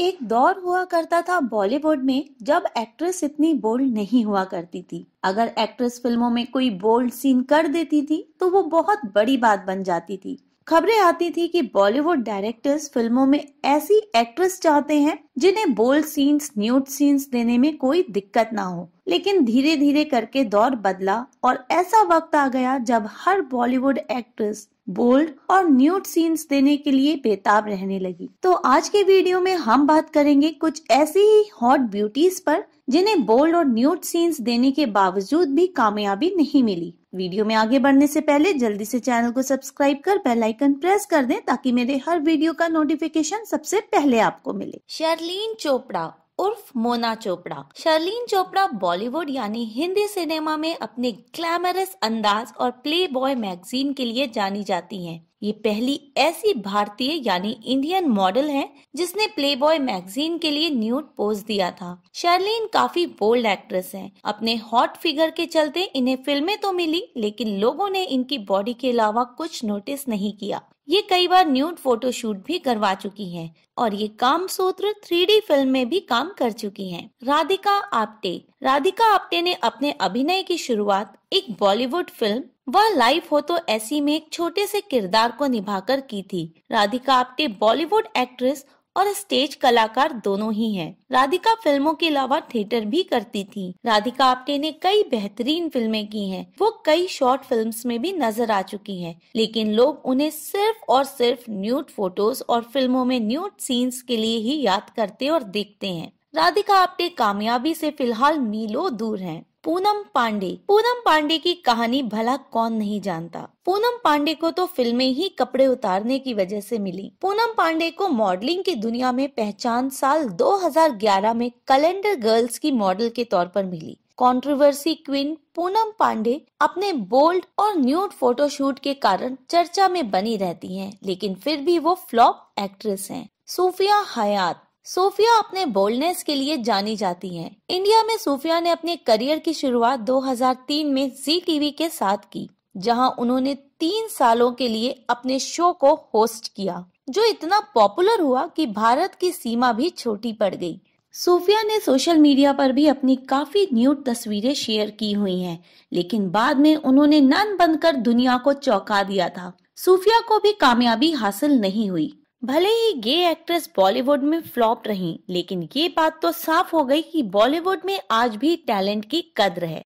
एक दौर हुआ करता था बॉलीवुड में जब एक्ट्रेस इतनी बोल्ड नहीं हुआ करती थी अगर एक्ट्रेस फिल्मों में कोई बोल्ड सीन कर देती थी तो वो बहुत बड़ी बात बन जाती थी खबरें आती थी कि बॉलीवुड डायरेक्टर्स फिल्मों में ऐसी एक्ट्रेस चाहते हैं जिन्हें बोल्ड सीन्स न्यूड सीन्स देने में कोई दिक्कत ना हो लेकिन धीरे धीरे करके दौर बदला और ऐसा वक्त आ गया जब हर बॉलीवुड एक्ट्रेस बोल्ड और न्यूट सीन्स देने के लिए बेताब रहने लगी तो आज के वीडियो में हम बात करेंगे कुछ ऐसी ही हॉट ब्यूटीज पर जिन्हें बोल्ड और न्यूट सीन्स देने के बावजूद भी कामयाबी नहीं मिली वीडियो में आगे बढ़ने से पहले जल्दी से चैनल को सब्सक्राइब कर बेल आइकन प्रेस कर दें ताकि मेरे हर वीडियो का नोटिफिकेशन सबसे पहले आपको मिले शर्लीन चोपड़ा उर्फ मोना चोपड़ा शर्लिन चोपड़ा बॉलीवुड यानी हिंदी सिनेमा में अपने ग्लैमरस अंदाज और प्ले बॉय मैगजीन के लिए जानी जाती हैं। ये पहली ऐसी भारतीय यानी इंडियन मॉडल है जिसने प्लेबॉय मैगजीन के लिए न्यूट पोज दिया था शर्लिन काफी बोल्ड एक्ट्रेस हैं। अपने हॉट फिगर के चलते इन्हें फिल्में तो मिली लेकिन लोगों ने इनकी बॉडी के अलावा कुछ नोटिस नहीं किया ये कई बार फोटो फोटोशूट भी करवा चुकी हैं और ये काम सूत्र थ्री फिल्म में भी काम कर चुकी हैं। राधिका आप्टे राधिका आप्टे ने अपने अभिनय की शुरुआत एक बॉलीवुड फिल्म वह लाइव हो तो ऐसी में एक छोटे से किरदार को निभाकर की थी राधिका आपके बॉलीवुड एक्ट्रेस और स्टेज कलाकार दोनों ही हैं। राधिका फिल्मों के अलावा थिएटर भी करती थी राधिका आप्टे ने कई बेहतरीन फिल्में की हैं। वो कई शॉर्ट फिल्म्स में भी नजर आ चुकी हैं, लेकिन लोग उन्हें सिर्फ और सिर्फ न्यूट फोटोज और फिल्मों में न्यूट सीन्स के लिए ही याद करते और देखते हैं राधिका आप्टे कामयाबी से फिलहाल मीलों दूर हैं। पूनम पांडे पूनम पांडे की कहानी भला कौन नहीं जानता पूनम पांडे को तो फिल्में ही कपड़े उतारने की वजह से मिली पूनम पांडे को मॉडलिंग की दुनिया में पहचान साल 2011 में कैलेंडर गर्ल्स की मॉडल के तौर पर मिली कंट्रोवर्सी क्वीन पूनम पांडे अपने बोल्ड और न्यूड फोटोशूट के कारण चर्चा में बनी रहती हैं, लेकिन फिर भी वो फ्लॉप एक्ट्रेस हैं। सूफिया हयात सोफिया अपने बोल्डनेस के लिए जानी जाती हैं। इंडिया में सोफिया ने अपने करियर की शुरुआत 2003 में जी टीवी के साथ की जहां उन्होंने तीन सालों के लिए अपने शो को होस्ट किया जो इतना पॉपुलर हुआ कि भारत की सीमा भी छोटी पड़ गई सोफिया ने सोशल मीडिया पर भी अपनी काफी न्यूट तस्वीरें शेयर की हुई है लेकिन बाद में उन्होंने नन बनकर दुनिया को चौका दिया था सूफिया को भी कामयाबी हासिल नहीं हुई भले ही गे एक्ट्रेस बॉलीवुड में फ्लॉप रही लेकिन ये बात तो साफ हो गई कि बॉलीवुड में आज भी टैलेंट की कद्र है